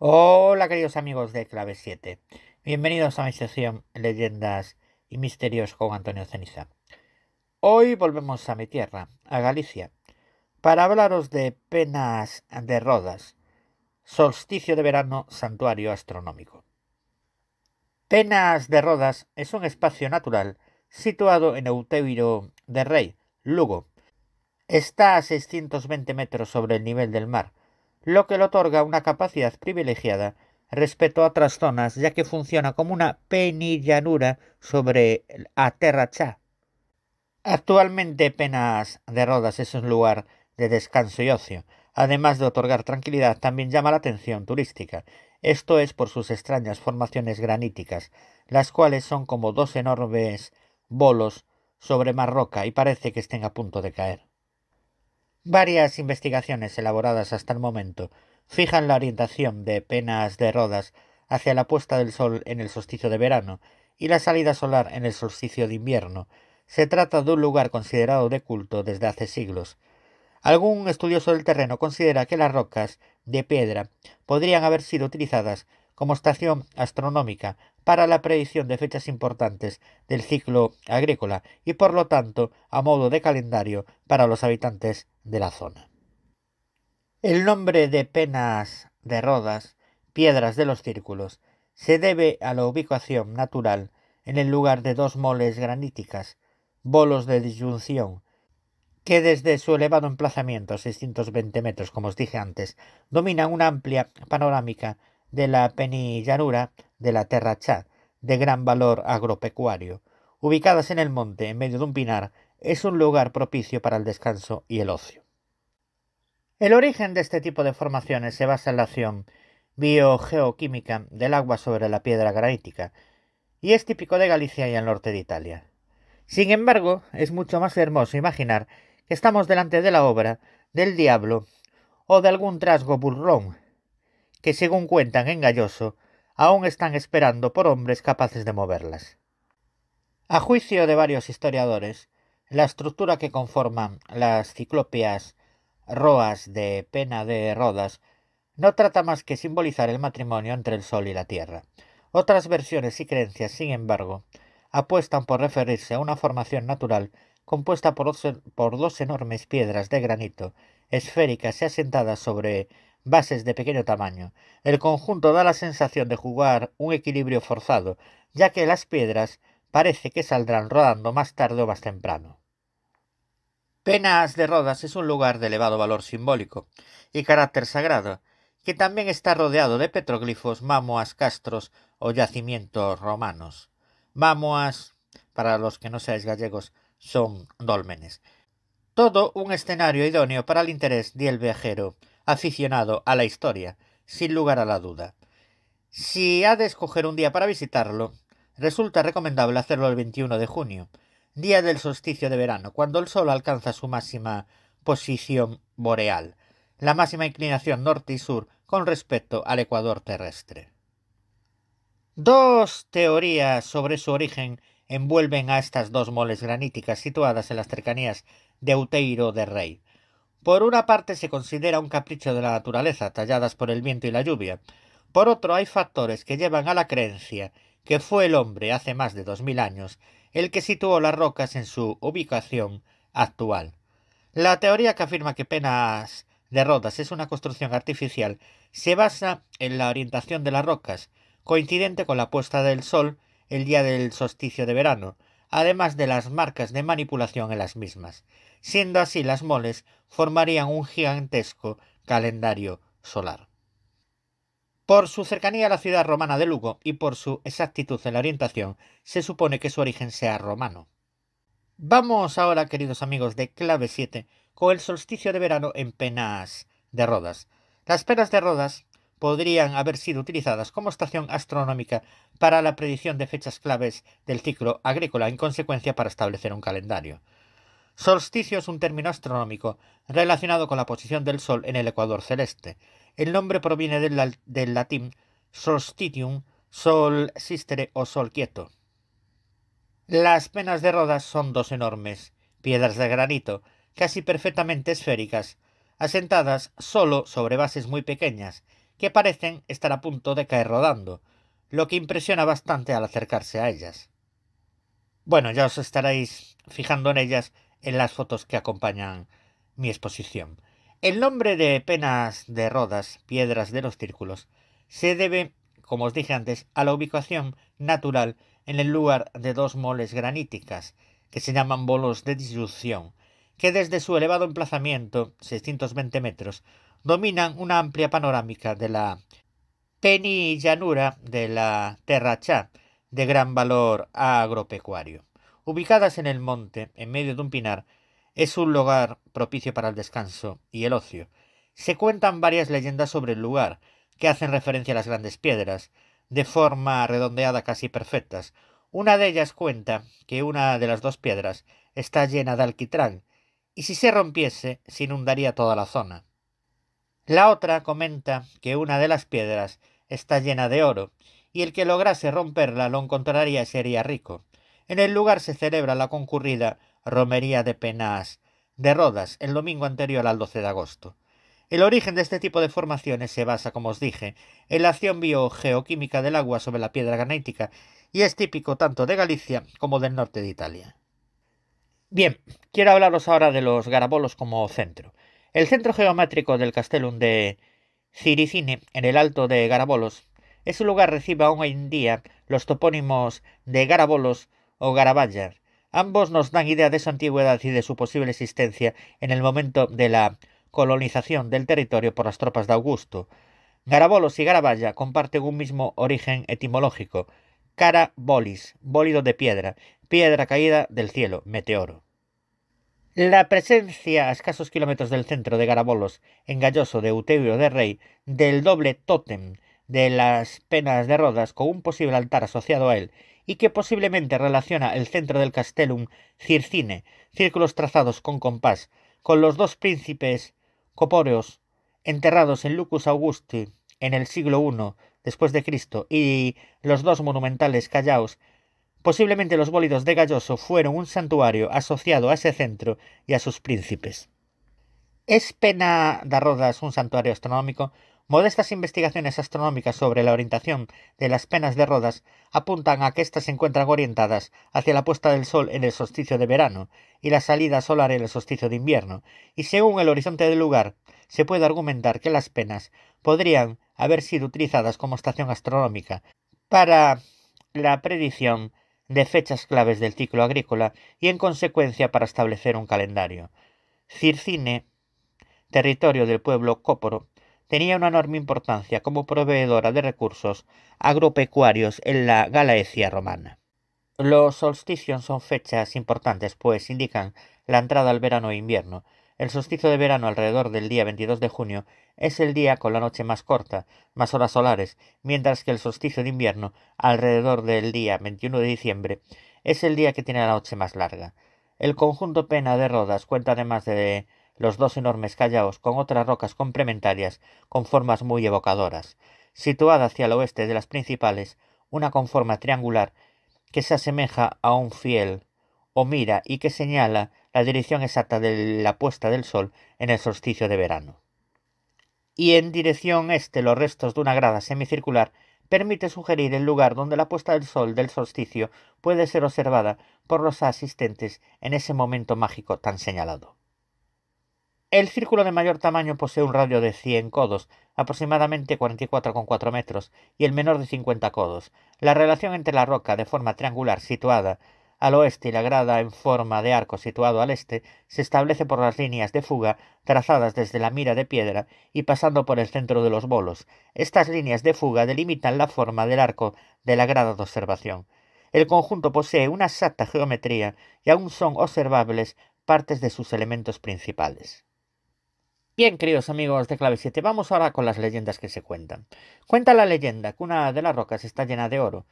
Hola queridos amigos de Clave 7, bienvenidos a mi sesión Leyendas y Misterios con Antonio Ceniza. Hoy volvemos a mi tierra, a Galicia, para hablaros de Penas de Rodas, solsticio de verano, santuario astronómico. Penas de Rodas es un espacio natural situado en Euteiro de Rey, Lugo. Está a 620 metros sobre el nivel del mar lo que le otorga una capacidad privilegiada respecto a otras zonas, ya que funciona como una penillanura sobre aterracha. Actualmente Penas de Rodas es un lugar de descanso y ocio, además de otorgar tranquilidad, también llama la atención turística. Esto es por sus extrañas formaciones graníticas, las cuales son como dos enormes bolos sobre más roca y parece que estén a punto de caer. Varias investigaciones elaboradas hasta el momento fijan la orientación de penas de rodas hacia la puesta del sol en el solsticio de verano y la salida solar en el solsticio de invierno. Se trata de un lugar considerado de culto desde hace siglos. Algún estudioso del terreno considera que las rocas de piedra podrían haber sido utilizadas como estación astronómica para la predicción de fechas importantes del ciclo agrícola y por lo tanto a modo de calendario para los habitantes de la zona. El nombre de penas de rodas, piedras de los círculos, se debe a la ubicación natural en el lugar de dos moles graníticas, bolos de disyunción, que desde su elevado emplazamiento, 620 metros, como os dije antes, dominan una amplia panorámica de la penillanura de la Terra Chá, de gran valor agropecuario. Ubicadas en el monte, en medio de un pinar, es un lugar propicio para el descanso y el ocio. El origen de este tipo de formaciones se basa en la acción biogeoquímica del agua sobre la piedra granítica, y es típico de Galicia y el norte de Italia. Sin embargo, es mucho más hermoso imaginar que estamos delante de la obra del diablo o de algún trasgo burrón, que según cuentan en Galloso, aún están esperando por hombres capaces de moverlas. A juicio de varios historiadores, la estructura que conforman las ciclopias roas de pena de Rodas no trata más que simbolizar el matrimonio entre el Sol y la Tierra. Otras versiones y creencias, sin embargo, apuestan por referirse a una formación natural compuesta por dos enormes piedras de granito esféricas y asentadas sobre bases de pequeño tamaño. El conjunto da la sensación de jugar un equilibrio forzado, ya que las piedras parece que saldrán rodando más tarde o más temprano. Penas de Rodas es un lugar de elevado valor simbólico y carácter sagrado, que también está rodeado de petroglifos, mamoas, castros o yacimientos romanos. Mamoas, para los que no seáis gallegos, son dólmenes. Todo un escenario idóneo para el interés del viajero, aficionado a la historia, sin lugar a la duda. Si ha de escoger un día para visitarlo, resulta recomendable hacerlo el 21 de junio, día del solsticio de verano, cuando el Sol alcanza su máxima posición boreal, la máxima inclinación norte y sur con respecto al ecuador terrestre. Dos teorías sobre su origen envuelven a estas dos moles graníticas situadas en las cercanías de Uteiro de Rey. Por una parte se considera un capricho de la naturaleza, talladas por el viento y la lluvia. Por otro, hay factores que llevan a la creencia que fue el hombre hace más de dos mil años el que situó las rocas en su ubicación actual. La teoría que afirma que Penas de Rodas es una construcción artificial se basa en la orientación de las rocas, coincidente con la puesta del sol el día del solsticio de verano, además de las marcas de manipulación en las mismas. Siendo así, las moles formarían un gigantesco calendario solar. Por su cercanía a la ciudad romana de Lugo y por su exactitud en la orientación, se supone que su origen sea romano. Vamos ahora, queridos amigos de clave 7, con el solsticio de verano en penas de Rodas. Las penas de Rodas podrían haber sido utilizadas como estación astronómica para la predicción de fechas claves del ciclo agrícola, en consecuencia para establecer un calendario. Solsticio es un término astronómico relacionado con la posición del Sol en el ecuador celeste. El nombre proviene del, latín solstitium, sol sistere o sol quieto. Las penas de Rodas son dos enormes piedras de granito, casi perfectamente esféricas, asentadas solo sobre bases muy pequeñas, que parecen estar a punto de caer rodando, lo que impresiona bastante al acercarse a ellas. Bueno, ya os estaréis fijando en ellas en las fotos que acompañan mi exposición. El nombre de penas de rodas, piedras de los círculos, se debe, como os dije antes, a la ubicación natural en el lugar de dos moles graníticas, que se llaman bolos de disrupción, que desde su elevado emplazamiento, 620 metros, dominan una amplia panorámica de la penillanura de la terracha de gran valor agropecuario. Ubicadas en el monte, en medio de un pinar, es un lugar propicio para el descanso y el ocio. Se cuentan varias leyendas sobre el lugar, que hacen referencia a las grandes piedras, de forma redondeada casi perfectas. Una de ellas cuenta que una de las dos piedras está llena de alquitrán, y si se rompiese se inundaría toda la zona. La otra comenta que una de las piedras está llena de oro, y el que lograse romperla lo encontraría y sería rico. En el lugar se celebra la concurrida Romería de Penas de Rodas el domingo anterior al 12 de agosto. El origen de este tipo de formaciones se basa, como os dije, en la acción biogeoquímica del agua sobre la piedra granítica y es típico tanto de Galicia como del norte de Italia. Bien, quiero hablaros ahora de los garabolos como centro. El centro geométrico del Castellum de Ciricine, en el alto de Garabolos, es un lugar recibe aún hoy en día los topónimos de Garabolos o Garaballa. Ambos nos dan idea de su antigüedad y de su posible existencia en el momento de la colonización del territorio por las tropas de Augusto. Garabolos y Garaballa comparten un mismo origen etimológico. Cara bolis, bólido de piedra, piedra caída del cielo, meteoro. La presencia a escasos kilómetros del centro de Garabolos, en Galloso de Eutebio de Rey, del doble tótem de las penas de Rodas con un posible altar asociado a él y que posiblemente relaciona el centro del castellum Circine, círculos trazados con compás, con los dos príncipes copóreos enterrados en Lucus Augusti en el siglo I después de Cristo y los dos monumentales callaos Posiblemente los bólidos de Galloso fueron un santuario asociado a ese centro y a sus príncipes. ¿Es Pena de Rodas un santuario astronómico? Modestas investigaciones astronómicas sobre la orientación de las penas de Rodas apuntan a que éstas se encuentran orientadas hacia la puesta del sol en el solsticio de verano y la salida solar en el solsticio de invierno, y según el horizonte del lugar, se puede argumentar que las penas podrían haber sido utilizadas como estación astronómica para la predicción de fechas claves del ciclo agrícola y en consecuencia para establecer un calendario. Circine, territorio del pueblo Cóporo, tenía una enorme importancia como proveedora de recursos agropecuarios en la Galaecia romana. Los solsticios son fechas importantes pues indican la entrada al verano e invierno, el solsticio de verano alrededor del día 22 de junio es el día con la noche más corta, más horas solares, mientras que el solsticio de invierno alrededor del día 21 de diciembre es el día que tiene la noche más larga. El conjunto Pena de Rodas cuenta además de los dos enormes callaos con otras rocas complementarias con formas muy evocadoras. Situada hacia el oeste de las principales, una con forma triangular que se asemeja a un fiel o mira y que señala la dirección exacta de la puesta del sol en el solsticio de verano. Y en dirección este los restos de una grada semicircular permite sugerir el lugar donde la puesta del sol del solsticio puede ser observada por los asistentes en ese momento mágico tan señalado. El círculo de mayor tamaño posee un radio de 100 codos, aproximadamente 44,4 metros, y el menor de 50 codos. La relación entre la roca de forma triangular situada al oeste y la grada en forma de arco situado al este se establece por las líneas de fuga trazadas desde la mira de piedra y pasando por el centro de los bolos. Estas líneas de fuga delimitan la forma del arco de la grada de observación. El conjunto posee una exacta geometría y aún son observables partes de sus elementos principales. Bien, queridos amigos de Clave 7, vamos ahora con las leyendas que se cuentan. Cuenta la leyenda que una de las rocas está llena de oro,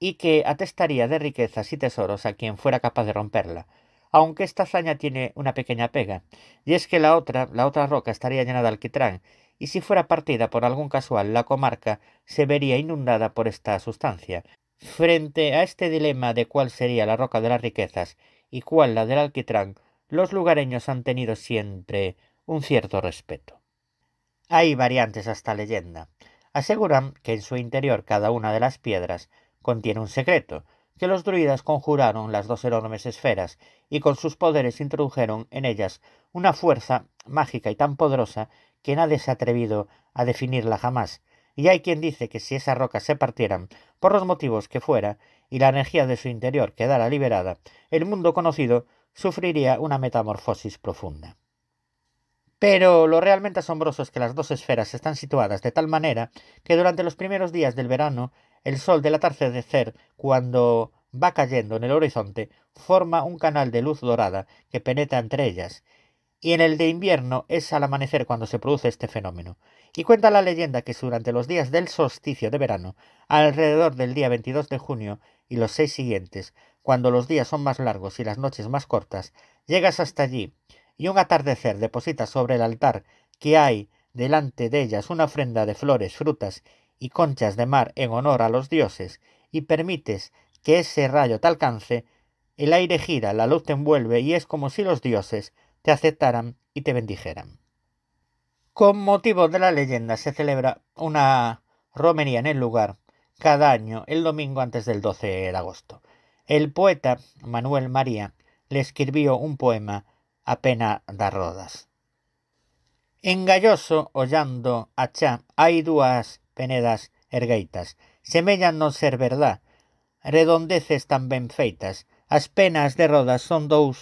y que atestaría de riquezas y tesoros a quien fuera capaz de romperla. Aunque esta hazaña tiene una pequeña pega, y es que la otra, la otra roca estaría llena de alquitrán, y si fuera partida por algún casual, la comarca se vería inundada por esta sustancia. Frente a este dilema de cuál sería la roca de las riquezas y cuál la del alquitrán, los lugareños han tenido siempre un cierto respeto. Hay variantes a esta leyenda. Aseguran que en su interior cada una de las piedras contiene un secreto, que los druidas conjuraron las dos enormes esferas y con sus poderes introdujeron en ellas una fuerza mágica y tan poderosa que nadie se ha atrevido a definirla jamás, y hay quien dice que si esas rocas se partieran, por los motivos que fuera, y la energía de su interior quedara liberada, el mundo conocido sufriría una metamorfosis profunda. Pero lo realmente asombroso es que las dos esferas están situadas de tal manera que durante los primeros días del verano el sol del atardecer, cuando va cayendo en el horizonte, forma un canal de luz dorada que penetra entre ellas, y en el de invierno es al amanecer cuando se produce este fenómeno. Y cuenta la leyenda que durante los días del solsticio de verano, alrededor del día 22 de junio y los seis siguientes, cuando los días son más largos y las noches más cortas, llegas hasta allí, y un atardecer deposita sobre el altar que hay delante de ellas una ofrenda de flores, frutas y conchas de mar en honor a los dioses y permites que ese rayo te alcance, el aire gira, la luz te envuelve y es como si los dioses te aceptaran y te bendijeran. Con motivo de la leyenda se celebra una romería en el lugar cada año el domingo antes del 12 de agosto. El poeta Manuel María le escribió un poema a pena da rodas. En Galloso, achá, hay penedas ergueitas, semellan non ser verdad, redondeces tan ben feitas, as penas de rodas son dous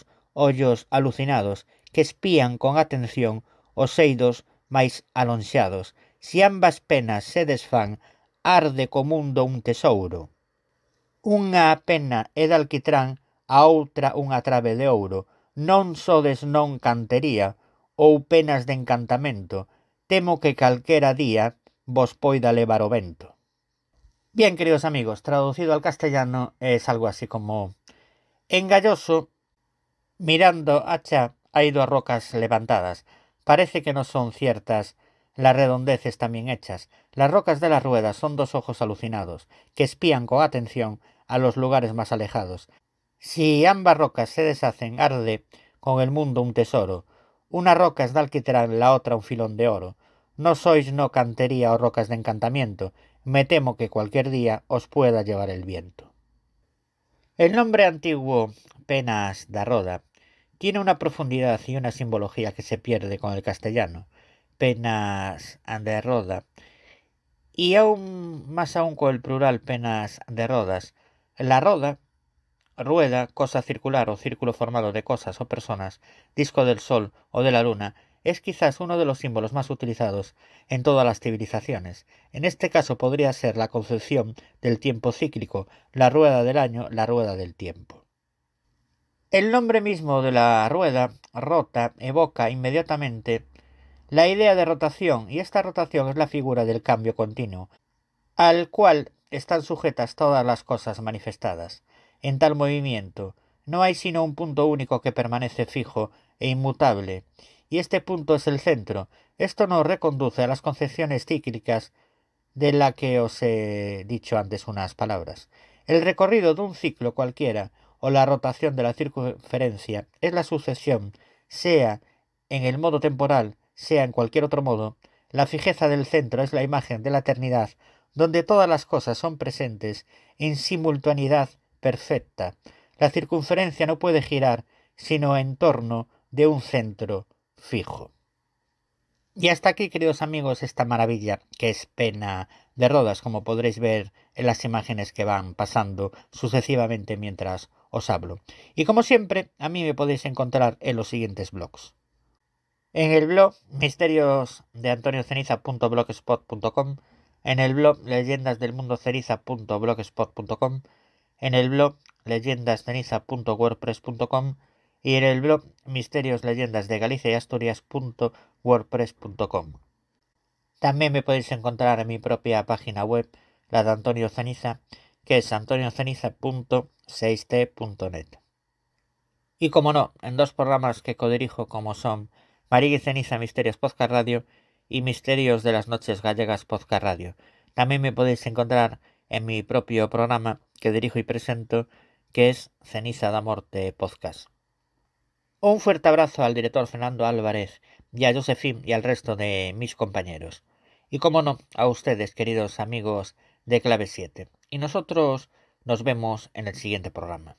ollos alucinados que espían con atención os eidos máis alonxados, si ambas penas se desfan, arde comundo un tesouro. Unha pena é de alquitrán, a outra unha trave de ouro, non sodes non cantería, ou penas de encantamento, temo que calquera día vos Bien, queridos amigos, traducido al castellano es algo así como engalloso, mirando hacha, ha ido a rocas levantadas. Parece que no son ciertas las redondeces también hechas. Las rocas de las ruedas son dos ojos alucinados, que espían con atención a los lugares más alejados. Si ambas rocas se deshacen, arde con el mundo un tesoro. Una roca es de alquitrán, la otra un filón de oro. No sois no cantería o rocas de encantamiento, me temo que cualquier día os pueda llevar el viento. El nombre antiguo Penas da Roda tiene una profundidad y una simbología que se pierde con el castellano, Penas de Roda, y aún más aún con el plural Penas de Rodas. La roda, rueda, cosa circular o círculo formado de cosas o personas, disco del sol o de la luna, es quizás uno de los símbolos más utilizados en todas las civilizaciones. En este caso podría ser la concepción del tiempo cíclico, la rueda del año, la rueda del tiempo. El nombre mismo de la rueda, rota, evoca inmediatamente la idea de rotación, y esta rotación es la figura del cambio continuo, al cual están sujetas todas las cosas manifestadas. En tal movimiento, no hay sino un punto único que permanece fijo e inmutable, y este punto es el centro. Esto nos reconduce a las concepciones cíclicas de la que os he dicho antes unas palabras. El recorrido de un ciclo cualquiera o la rotación de la circunferencia es la sucesión, sea en el modo temporal, sea en cualquier otro modo, la fijeza del centro es la imagen de la eternidad, donde todas las cosas son presentes en simultaneidad perfecta. La circunferencia no puede girar sino en torno de un centro fijo. Y hasta aquí, queridos amigos, esta maravilla que es pena de rodas, como podréis ver en las imágenes que van pasando sucesivamente mientras os hablo. Y como siempre, a mí me podéis encontrar en los siguientes blogs. En el blog misterios de Antonio en el blog leyendas del mundo ceniza.blogspot.com, en el blog leyendasceniza.wordpress.com y en el blog misterios, leyendas de Galicia y Asturias.wordpress.com. También me podéis encontrar en mi propia página web, la de Antonio Ceniza, que es antonioceniza.6t.net. Y como no, en dos programas que codirijo como son y Ceniza Misterios Podcast Radio y Misterios de las Noches Gallegas Podcast Radio. También me podéis encontrar en mi propio programa que dirijo y presento, que es Ceniza da Morte Podcast. Un fuerte abrazo al director Fernando Álvarez y a Josephine y al resto de mis compañeros. Y como no, a ustedes, queridos amigos de Clave 7. Y nosotros nos vemos en el siguiente programa.